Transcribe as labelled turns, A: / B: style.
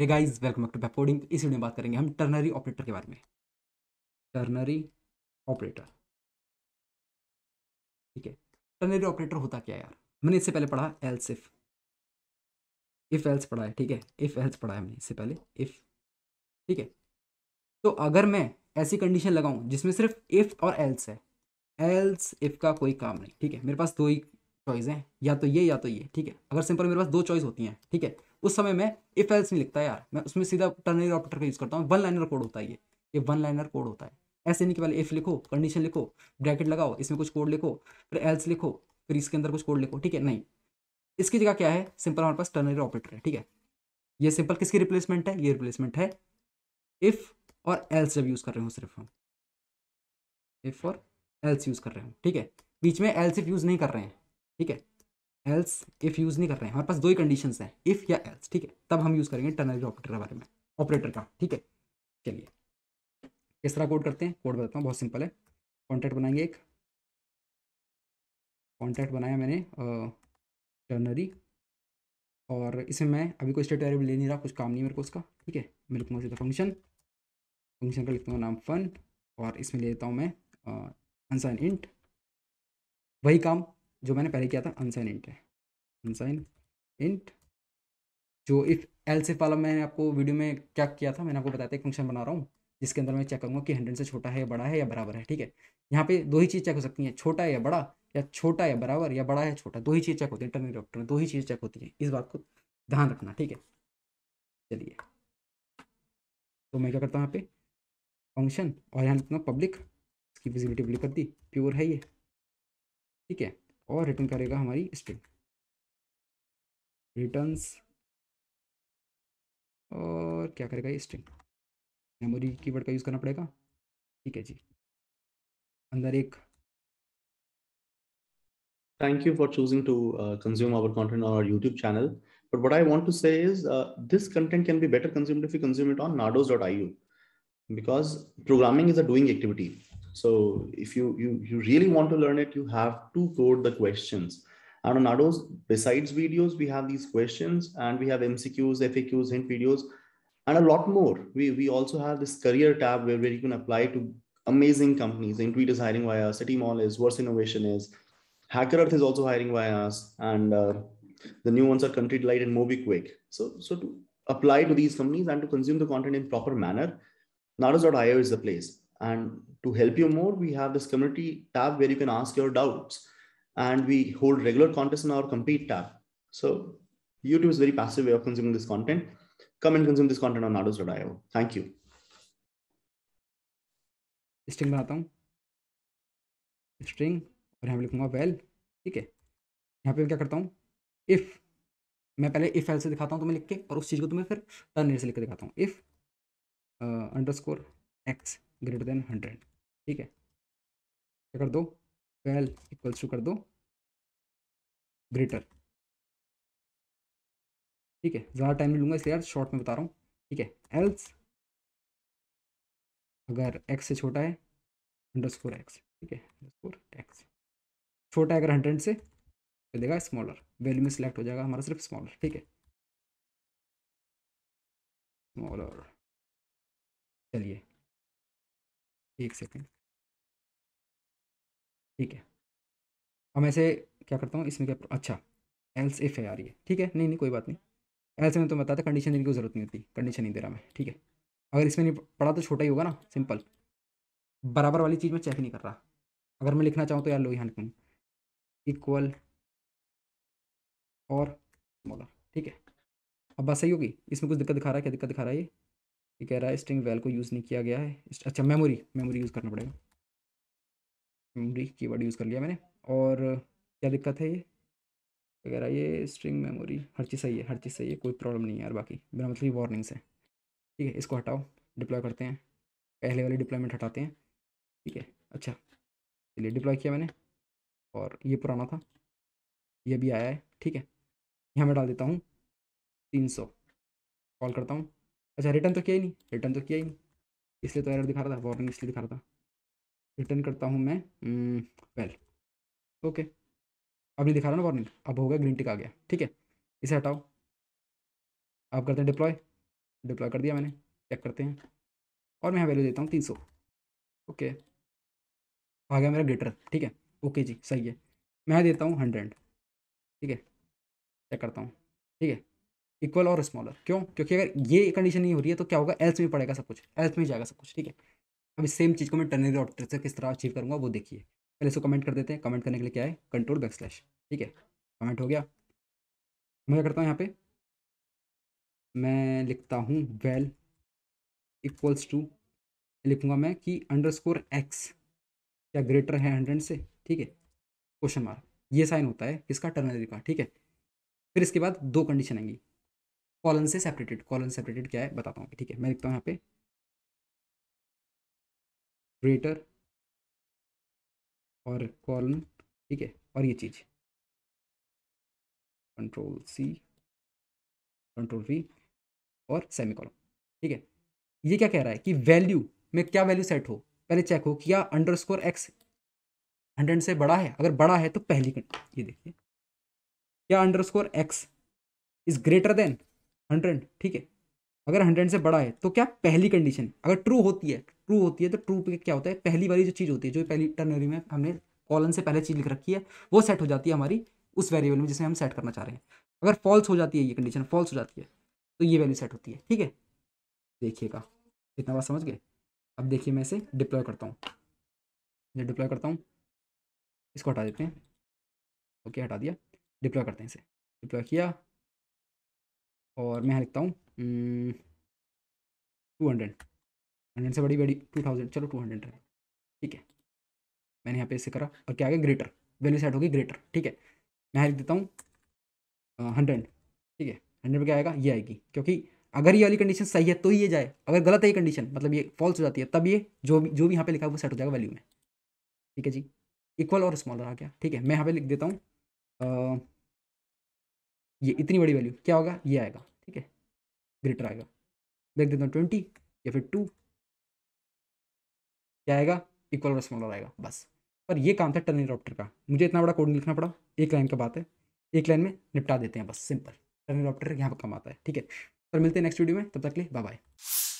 A: Hey guys welcome back to बैपोडिंग इस वीडियो में बात करेंगे हम टर्नरी ऑपरेटर के बारे में टर्नरी ऑपरेटर ठीक है टर्नरी ऑपरेटर होता क्या यार मैंने इससे पहले पढ़ा एल्स इफ इफ एल्स पढ़ा है ठीक है इफ एल्स पढ़ा है हमने इससे पहले इफ ठीक है तो अगर मैं ऐसी कंडीशन लगाऊं जिसमें सिर्फ इफ और एल्स है एल्स इफ का कोई काम नहीं ठीक है मेरे पास दो ही चॉइस हैं या तो ये या तो ये ठीक है अगर सिंपल मेरे पास दो चॉइस होती हैं ठीक है उस समय मैं इफ एल्स नहीं लिखता यार मैं उसमें सीधा टर्नरी ऑपरेटर का यूज़ करता हूँ वन लाइनर कोड होता है ये ये वन लाइनर कोड होता है ऐसे नहीं कि पहले इफ लिखो कंडीशन लिखो ब्रैकेट लगाओ इसमें कुछ कोड लिखो फिर एल्स लिखो फिर इसके अंदर कुछ कोड लिखो ठीक है नहीं इसकी जगह क्या है सिंपल हमारे पास टर्नरी ऑपरेटर है ठीक है ये सिंपल किसकी रिप्लेसमेंट है ये रिप्लेसमेंट है इफ़ और एल्स जब यूज़ कर रहे हो सिर्फ हम इफ़ और एल्स यूज़ कर रहे हो ठीक है बीच में एल्स इफ यूज़ नहीं कर रहे हैं ठीक है एल्स इफ यूज़ नहीं कर रहे हैं हमारे पास दो ही कंडीशन है इफ या एल्स ठीक है तब हम यूज़ करेंगे टर्नरी ऑपरेटर के बारे में ऑपरेटर का ठीक है चलिए किस तरह कोड करते हैं कोड बताता हूँ बहुत सिंपल है कॉन्ट्रैक्ट बनाएंगे एक कॉन्ट्रैक्ट बनाया मैंने टर्नरी और इसमें मैं अभी कोई स्टेट वेरिएबल ले नहीं रहा कुछ काम नहीं मेरे को उसका ठीक है मैं लिखता हूँ फंक्शन फंक्शन का लिखता हूँ नाम फन और इसमें ले लेता हूँ मैं अनसाइन इंट वही काम जो मैंने पहले किया था अनसाइन इंट है अनसाइन इंट जो इफ़ एल सिफ वाला मैंने आपको वीडियो में क्या किया था मैंने आपको बताया था एक फंक्शन बना रहा हूँ जिसके अंदर मैं चेक करूँगा कि हंड्रेड से छोटा है या बड़ा है या बराबर है ठीक है यहाँ पे दो ही चीज़ चेक हो सकती है छोटा है या बड़ा या छोटा या बराबर या बड़ा या छोटा दो ही चीज़ चेक होती है इंटरनेट डॉक्टर में दो ही चीज़ चेक होती है इस बात को ध्यान रखना ठीक है चलिए तो मैं क्या करता हूँ यहाँ पे फंक्शन और यहाँ लिखता हूँ पब्लिक इसकी विजिबिलिटी ब्लिक कर दी प्योर है ये ठीक है और रिटर्न करेगा हमारी स्ट्रिंग रिटर्न और क्या करेगा ये स्ट्रिंग मेमोरी की का यूज़ करना पड़ेगा ठीक है जी अंदर एक
B: thank you for choosing to consume our content on our YouTube channel but what I want to say is this content can be better consumed if you consume it on Nados dot I O because programming is a doing activity So if you, you, you really want to learn it, you have to code the questions. And on Ados, besides videos, we have these questions and we have MCQs, FAQs, hint videos, and a lot more. We, we also have this career tab where, where you can apply to amazing companies. Intuit is hiring via us, City Mall is, Worse Innovation is, Hacker Earth is also hiring via us, and uh, the new ones are Country Delight and MobiQuick. So, so to apply to these companies and to consume the content in proper manner, Nados.io is the place. And to help you more, we have this community tab where you can ask your doubts. And we hold regular contests in our compete tab. So YouTube is very passive way of consuming this content. Come and consume this content on Nados.io. Thank you.
A: String बनाता हूँ string और यहाँ पे लिखूँगा well ठीक है यहाँ पे मैं क्या करता हूँ इफ़ मैं पहले इफ़ एल से दिखाता हूँ तुम्हें लिख के और उस चीज़ को तुम्हें फिर टर्न से लिख के दिखाता हूँ if underscore X greater than hundred ठीक है क्या कर दो वेल इक्वल्स टू कर दो ग्रेटर ठीक है ज़्यादा टाइम नहीं लूँगा इसलिए यार शॉर्ट में बता रहा हूँ ठीक है एल्स अगर एक्स से छोटा है अंडर स्कोर एक्स ठीक है अंडर स्कोर एक्स छोटा है अगर हंड्रेड से तो देगा स्मॉलर वैल्यू में सिलेक्ट हो जाएगा हमारा सिर्फ स्मॉलर ठीक है स्मॉलर चलिए एक सेकेंड ठीक है अब ऐसे क्या करता हूँ इसमें क्या अच्छा एल्स इफ़ है रही है ठीक है नहीं नहीं कोई बात नहीं एल्स में तो बताता कंडीशन देने की ज़रूरत नहीं होती कंडीशन नहीं दे रहा मैं ठीक है अगर इसमें नहीं पढ़ा तो छोटा ही होगा ना सिंपल बराबर वाली चीज़ में चेक नहीं कर रहा अगर मैं लिखना चाहूँ तो यार लो यहाँ लिखूँ इक्वल और मोला ठीक है अब बात सही होगी इसमें कुछ दिक्कत दिखा रहा है क्या दिक्कत दिखा रहा है ये ये कह रहा है स्ट्रिंग वैल को यूज़ नहीं किया गया है अच्छा मेमोरी मेमोरी यूज़ करना पड़ेगा मेमोरी वर्ड यूज़ कर लिया मैंने और क्या दिक्कत है ये वगैरह ये स्ट्रिंग मेमोरी हर चीज़ सही है हर चीज़ सही है कोई प्रॉब्लम नहीं है यार बाकी मेरा मतलब वार्निंग्स है ठीक है इसको हटाओ डिप्लॉय करते हैं पहले वाले डिप्लॉयमेंट हटाते हैं ठीक है अच्छा चलिए डिप्लॉय किया मैंने और ये पुराना था ये भी आया है ठीक है यहाँ मैं डाल देता हूँ तीन सौ कॉल करता हूँ अच्छा रिटर्न तो किया ही नहीं रिटर्न तो किया ही नहीं इसलिए तो एरर दिखा रहा था वार्निंग इसलिए दिखा रहा था रिटर्न करता हूँ मैं वेल ओके अब नहीं दिखा रहा ना वार्निंग अब हो गया ग्रीन टिक आ गया ठीक है इसे हटाओ अब करते हैं डिप्लॉय डिप्लॉय कर दिया मैंने चेक करते हैं और मैं यहाँ वैल्यू देता हूँ तीन सौ ओके आ गया मेरा ग्रेटर ठीक है ओके जी सही है मैं देता हूँ हंड्रेड ठीक है चेक करता हूँ ठीक है इक्वल और स्मॉलर क्यों क्योंकि अगर ये कंडीशन नहीं हो रही है तो क्या होगा एल्स में पड़ेगा सब कुछ एल्स में जाएगा सब कुछ ठीक है अभी सेम चीज़ को मैं टर्नरी ऑप्टर से किस तरह अचीव करूँगा वो देखिए पहले इसको कमेंट कर देते हैं कमेंट करने के लिए क्या है कंट्रोल बैक स्लैश ठीक है कमेंट हो गया मैं क्या करता हूँ यहाँ पे मैं लिखता हूँ वेल इक्वल्स टू लिखूँगा मैं कि अंडर स्कोर एक्स क्या ग्रेटर है हंड्रेड से ठीक है क्वेश्चन मार्क ये साइन होता है किसका टर्नरी का ठीक है फिर इसके बाद दो कंडीशन आएंगी कॉलन से सेपरेटेड कॉलन सेपरेटेड क्या है बताता हूँ ठीक है मैं लिखता हूँ यहाँ पे ग्रेटर और कॉलन ठीक है और ये चीज़ कंट्रोल सी कंट्रोल वी और सेमी कॉलम ठीक है ये क्या कह रहा है कि वैल्यू में क्या वैल्यू सेट हो पहले चेक हो क्या अंडर स्कोर एक्स हंड्रेड से बड़ा है अगर बड़ा है तो पहली ये देखिए क्या underscore X is greater than hundred ठीक है अगर हंड्रेड से बड़ा है तो क्या पहली कंडीशन अगर ट्रू होती है ट्रू होती है तो ट्रू पे क्या होता है पहली वाली जो चीज़ होती है जो पहली टर्नरी में हमने कॉलन से पहले चीज़ लिख रखी है वो सेट हो जाती है हमारी उस वेरिएबल में जिसे हम सेट करना चाह रहे हैं अगर फॉल्स हो जाती है ये कंडीशन फॉल्स हो जाती है तो ये वैल्यू सेट होती है ठीक है देखिएगा इतना बात समझ गए अब देखिए मैं इसे डिप्लॉय करता हूँ ये डिप्लॉय करता हूँ इसको हटा देते हैं ओके हटा दिया डिप्लॉय करते हैं इसे डिप्लॉय किया और मैं यहाँ लिखता हूँ टू हंड्रेड हंड्रेड से बड़ी बड़ी टू थाउजेंड चलो टू हंड्रेड रहे ठीक है मैंने यहाँ पे इसे करा और क्या आ गया ग्रेटर वैल्यू सेट होगी ग्रेटर ठीक है मैं लिख देता हूँ हंड्रेड ठीक है हंड्रेड पर क्या आएगा ये आएगी क्योंकि अगर ये वाली कंडीशन सही है तो ये जाए अगर गलत है ये कंडीशन मतलब ये फॉल्स हो जाती है तब ये जो भी जो भी यहाँ पे लिखा है वो सेट हो जाएगा वैल्यू में ठीक है जी इक्वल और स्मॉलर आ गया ठीक है मैं यहाँ पे लिख देता हूँ ये इतनी बड़ी वैल्यू क्या होगा ये आएगा ठीक है ग्रेटर आएगा देख देता हूँ ट्वेंटी या फिर टू क्या आएगा इक्वल और स्मॉलर आएगा बस पर ये काम था टर्न रॉप्टर का मुझे इतना बड़ा कोड लिखना पड़ा एक लाइन का बात है एक लाइन में निपटा देते हैं बस सिंपल टर्न रॉप्टर यहाँ पर कम आता है ठीक है पर मिलते हैं नेक्स्ट वीडियो में तब तक लिए बाय बाय